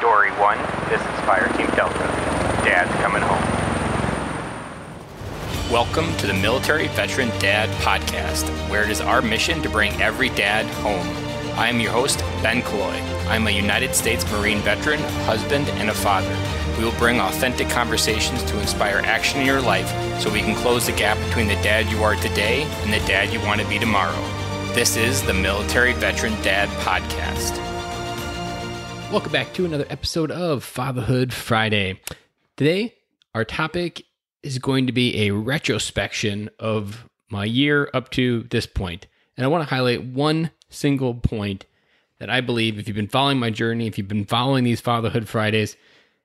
Dory 1, this is Fire Team Delta. Dad's coming home. Welcome to the Military Veteran Dad Podcast, where it is our mission to bring every dad home. I am your host, Ben Cloy. I'm a United States Marine veteran, husband, and a father. We will bring authentic conversations to inspire action in your life so we can close the gap between the dad you are today and the dad you want to be tomorrow. This is the Military Veteran Dad Podcast. Welcome back to another episode of Fatherhood Friday. Today, our topic is going to be a retrospection of my year up to this point. And I want to highlight one single point that I believe if you've been following my journey, if you've been following these Fatherhood Fridays,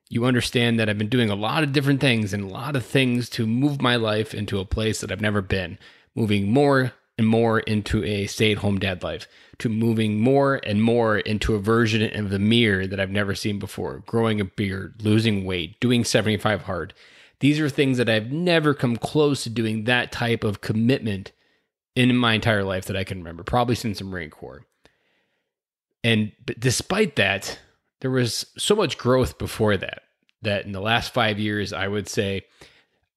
you understand that I've been doing a lot of different things and a lot of things to move my life into a place that I've never been, moving more and more into a stay at home dad life, to moving more and more into a version of the mirror that I've never seen before, growing a beard, losing weight, doing 75 hard. These are things that I've never come close to doing that type of commitment in my entire life that I can remember, probably since the Marine Corps. And despite that, there was so much growth before that, that in the last five years, I would say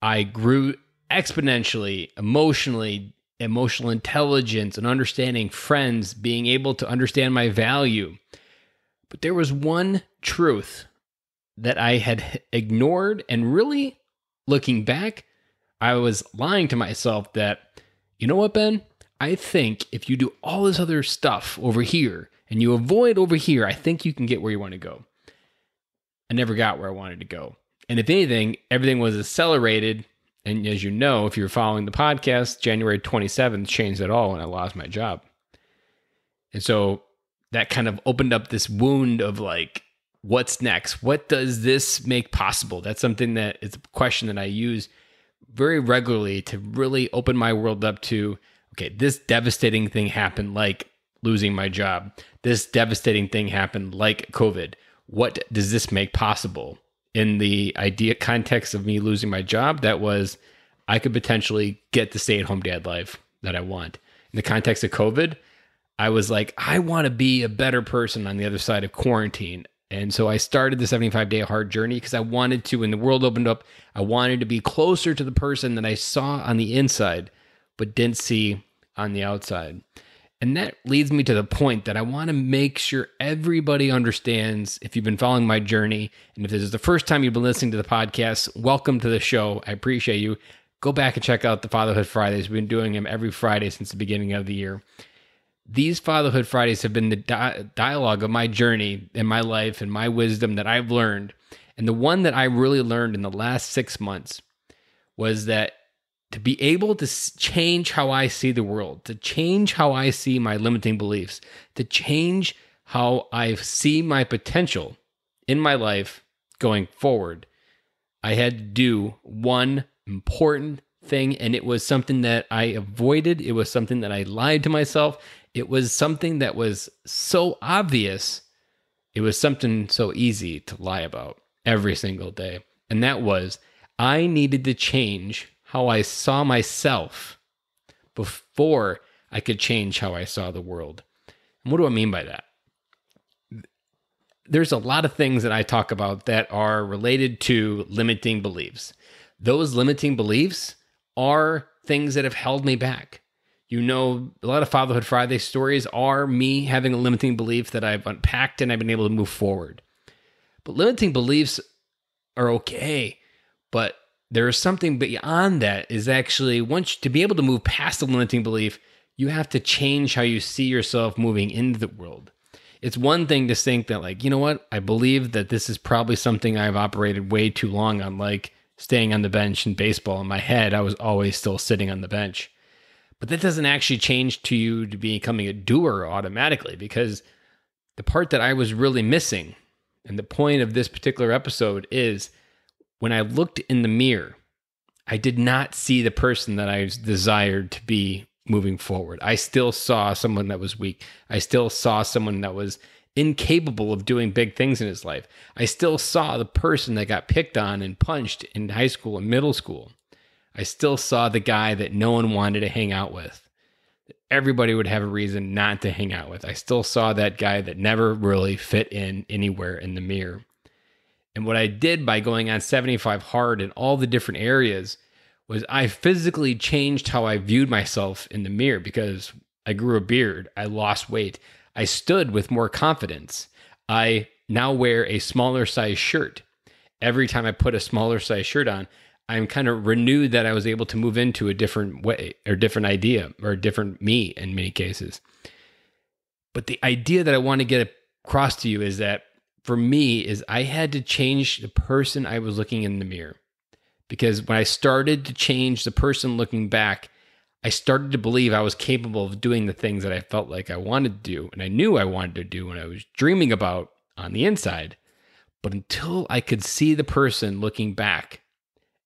I grew exponentially, emotionally, emotional intelligence and understanding friends, being able to understand my value. But there was one truth that I had ignored. And really, looking back, I was lying to myself that, you know what, Ben? I think if you do all this other stuff over here and you avoid over here, I think you can get where you want to go. I never got where I wanted to go. And if anything, everything was accelerated and as you know, if you're following the podcast, January 27th changed it all when I lost my job. And so that kind of opened up this wound of like, what's next? What does this make possible? That's something that is a question that I use very regularly to really open my world up to okay, this devastating thing happened, like losing my job. This devastating thing happened, like COVID. What does this make possible? in the idea context of me losing my job, that was I could potentially get the stay at home dad life that I want. In the context of COVID, I was like, I want to be a better person on the other side of quarantine. And so I started the 75 day hard journey because I wanted to, when the world opened up, I wanted to be closer to the person that I saw on the inside, but didn't see on the outside. And that leads me to the point that I want to make sure everybody understands if you've been following my journey. And if this is the first time you've been listening to the podcast, welcome to the show. I appreciate you. Go back and check out the Fatherhood Fridays. We've been doing them every Friday since the beginning of the year. These Fatherhood Fridays have been the di- dialogue of my journey and my life and my wisdom that I've learned. And the one that I really learned in the last six months was that to be able to change how I see the world, to change how I see my limiting beliefs, to change how I see my potential in my life going forward, I had to do one important thing. And it was something that I avoided. It was something that I lied to myself. It was something that was so obvious. It was something so easy to lie about every single day. And that was I needed to change how I saw myself before I could change how I saw the world. And what do I mean by that? There's a lot of things that I talk about that are related to limiting beliefs. Those limiting beliefs are things that have held me back. You know, a lot of Fatherhood Friday stories are me having a limiting belief that I've unpacked and I've been able to move forward. But limiting beliefs are okay, but there is something beyond that is actually once to be able to move past the limiting belief you have to change how you see yourself moving into the world it's one thing to think that like you know what i believe that this is probably something i've operated way too long on like staying on the bench in baseball in my head i was always still sitting on the bench but that doesn't actually change to you to becoming a doer automatically because the part that i was really missing and the point of this particular episode is when I looked in the mirror, I did not see the person that I desired to be moving forward. I still saw someone that was weak. I still saw someone that was incapable of doing big things in his life. I still saw the person that got picked on and punched in high school and middle school. I still saw the guy that no one wanted to hang out with. Everybody would have a reason not to hang out with. I still saw that guy that never really fit in anywhere in the mirror. And what I did by going on 75 hard in all the different areas was I physically changed how I viewed myself in the mirror because I grew a beard, I lost weight, I stood with more confidence. I now wear a smaller size shirt. Every time I put a smaller size shirt on, I'm kind of renewed that I was able to move into a different way or different idea or a different me in many cases. But the idea that I want to get across to you is that for me is I had to change the person I was looking in the mirror. Because when I started to change the person looking back, I started to believe I was capable of doing the things that I felt like I wanted to do and I knew I wanted to do what I was dreaming about on the inside. But until I could see the person looking back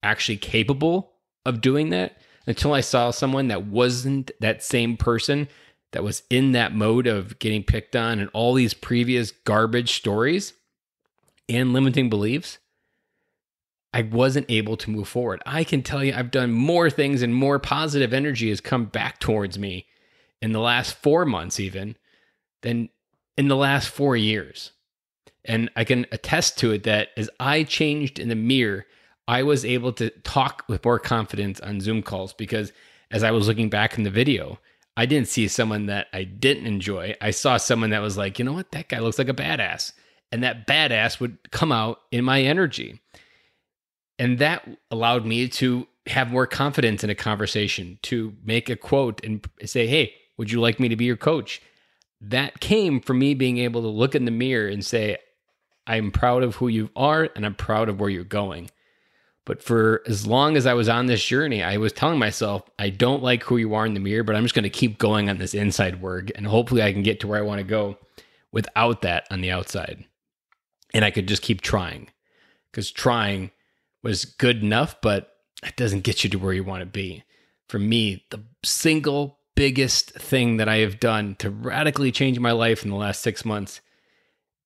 actually capable of doing that, until I saw someone that wasn't that same person that was in that mode of getting picked on and all these previous garbage stories and limiting beliefs, I wasn't able to move forward. I can tell you I've done more things and more positive energy has come back towards me in the last four months, even than in the last four years. And I can attest to it that as I changed in the mirror, I was able to talk with more confidence on Zoom calls because as I was looking back in the video, I didn't see someone that I didn't enjoy. I saw someone that was like, you know what, that guy looks like a badass. And that badass would come out in my energy. And that allowed me to have more confidence in a conversation, to make a quote and say, hey, would you like me to be your coach? That came from me being able to look in the mirror and say, I'm proud of who you are and I'm proud of where you're going. But for as long as I was on this journey, I was telling myself, I don't like who you are in the mirror, but I'm just going to keep going on this inside work. And hopefully I can get to where I want to go without that on the outside. And I could just keep trying because trying was good enough, but it doesn't get you to where you want to be. For me, the single biggest thing that I have done to radically change my life in the last six months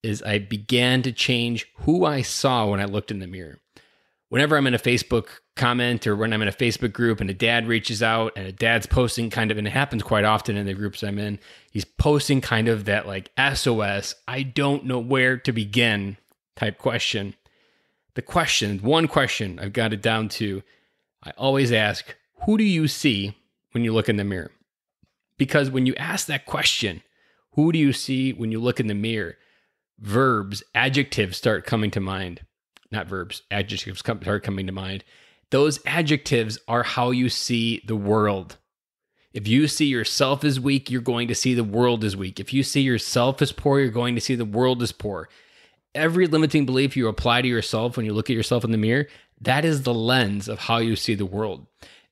is I began to change who I saw when I looked in the mirror whenever I'm in a Facebook comment or when I'm in a Facebook group and a dad reaches out and a dad's posting kind of, and it happens quite often in the groups I'm in, he's posting kind of that like SOS, I don't know where to begin type question. The question, one question I've got it down to, I always ask, who do you see when you look in the mirror? Because when you ask that question, who do you see when you look in the mirror? Verbs, adjectives start coming to mind not verbs, adjectives come, are coming to mind. Those adjectives are how you see the world. If you see yourself as weak, you're going to see the world as weak. If you see yourself as poor, you're going to see the world as poor. Every limiting belief you apply to yourself when you look at yourself in the mirror, that is the lens of how you see the world.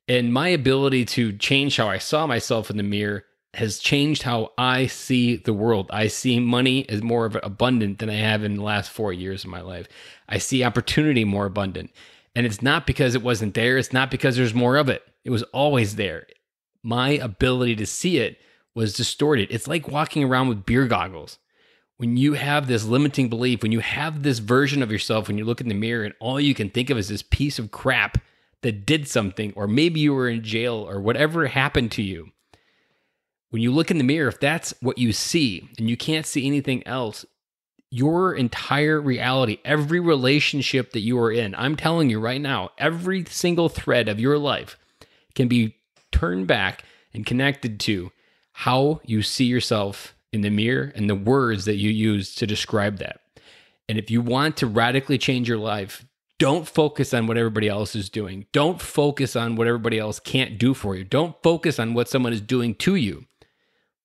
And my ability to change how I saw myself in the mirror has changed how I see the world. I see money as more of abundant than I have in the last four years of my life. I see opportunity more abundant. And it's not because it wasn't there, it's not because there's more of it. It was always there. My ability to see it was distorted. It's like walking around with beer goggles. When you have this limiting belief, when you have this version of yourself, when you look in the mirror and all you can think of is this piece of crap that did something, or maybe you were in jail or whatever happened to you when you look in the mirror, if that's what you see and you can't see anything else, your entire reality, every relationship that you are in, I'm telling you right now, every single thread of your life can be turned back and connected to how you see yourself in the mirror and the words that you use to describe that. And if you want to radically change your life, don't focus on what everybody else is doing. Don't focus on what everybody else can't do for you. Don't focus on what someone is doing to you.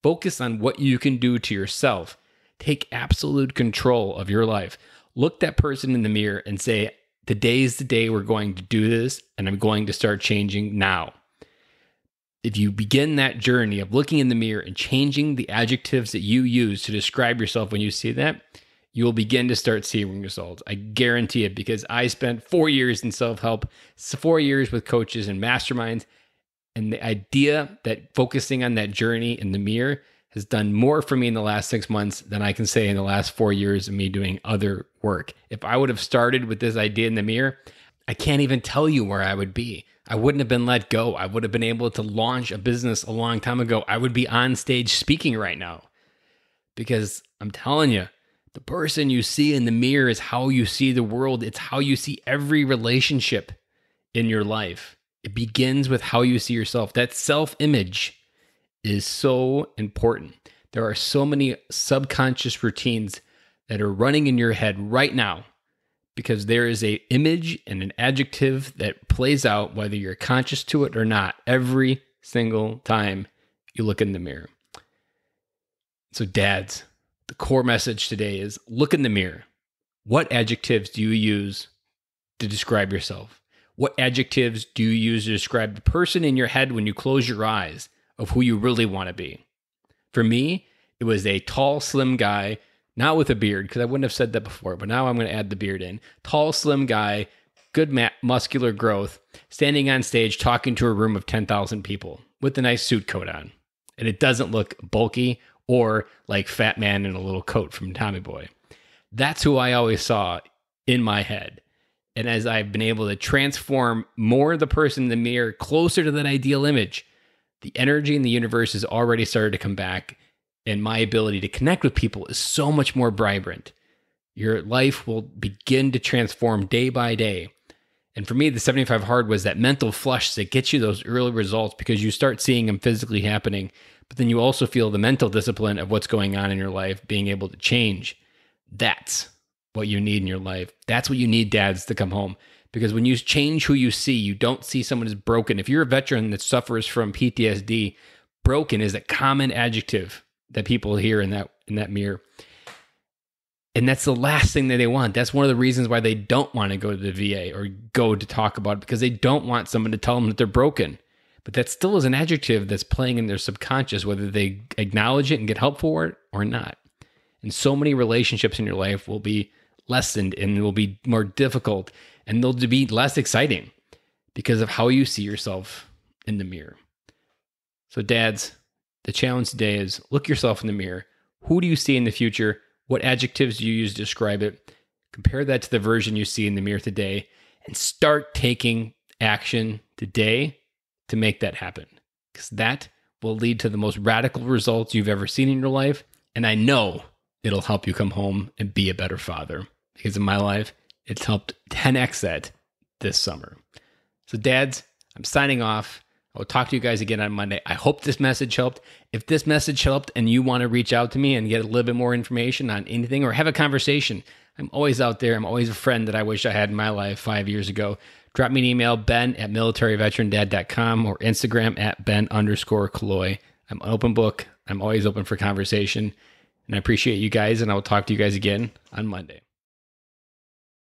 Focus on what you can do to yourself. Take absolute control of your life. Look that person in the mirror and say, Today is the day we're going to do this, and I'm going to start changing now. If you begin that journey of looking in the mirror and changing the adjectives that you use to describe yourself when you see that, you will begin to start seeing results. I guarantee it because I spent four years in self help, four years with coaches and masterminds, and the idea that focusing on that journey in the mirror has done more for me in the last six months than I can say in the last four years of me doing other work. If I would have started with this idea in the mirror, I can't even tell you where I would be. I wouldn't have been let go. I would have been able to launch a business a long time ago. I would be on stage speaking right now. Because I'm telling you, the person you see in the mirror is how you see the world, it's how you see every relationship in your life. It begins with how you see yourself. That self image is so important. There are so many subconscious routines that are running in your head right now because there is a image and an adjective that plays out whether you're conscious to it or not every single time you look in the mirror. So dads, the core message today is look in the mirror. What adjectives do you use to describe yourself? What adjectives do you use to describe the person in your head when you close your eyes of who you really want to be? For me, it was a tall, slim guy, not with a beard, because I wouldn't have said that before, but now I'm going to add the beard in. Tall, slim guy, good ma- muscular growth, standing on stage talking to a room of 10,000 people with a nice suit coat on. And it doesn't look bulky or like Fat Man in a little coat from Tommy Boy. That's who I always saw in my head and as I've been able to transform more the person in the mirror closer to that ideal image, the energy in the universe has already started to come back, and my ability to connect with people is so much more vibrant. Your life will begin to transform day by day. And for me, the 75 hard was that mental flush that gets you those early results because you start seeing them physically happening, but then you also feel the mental discipline of what's going on in your life being able to change. That's what you need in your life. That's what you need dads to come home. Because when you change who you see, you don't see someone as broken. If you're a veteran that suffers from PTSD, broken is a common adjective that people hear in that in that mirror. And that's the last thing that they want. That's one of the reasons why they don't want to go to the VA or go to talk about it because they don't want someone to tell them that they're broken. But that still is an adjective that's playing in their subconscious, whether they acknowledge it and get help for it or not. And so many relationships in your life will be lessened and will be more difficult and they'll be less exciting because of how you see yourself in the mirror. So, dads, the challenge today is look yourself in the mirror. Who do you see in the future? What adjectives do you use to describe it? Compare that to the version you see in the mirror today and start taking action today to make that happen because that will lead to the most radical results you've ever seen in your life. And I know it'll help you come home and be a better father because in my life, it's helped 10x that this summer. So, dads, I'm signing off. I will talk to you guys again on Monday. I hope this message helped. If this message helped and you want to reach out to me and get a little bit more information on anything or have a conversation, I'm always out there. I'm always a friend that I wish I had in my life five years ago. Drop me an email, ben at militaryveterandad.com or Instagram at ben underscore Kaloi. I'm an open book. I'm always open for conversation. And I appreciate you guys, and I will talk to you guys again on Monday.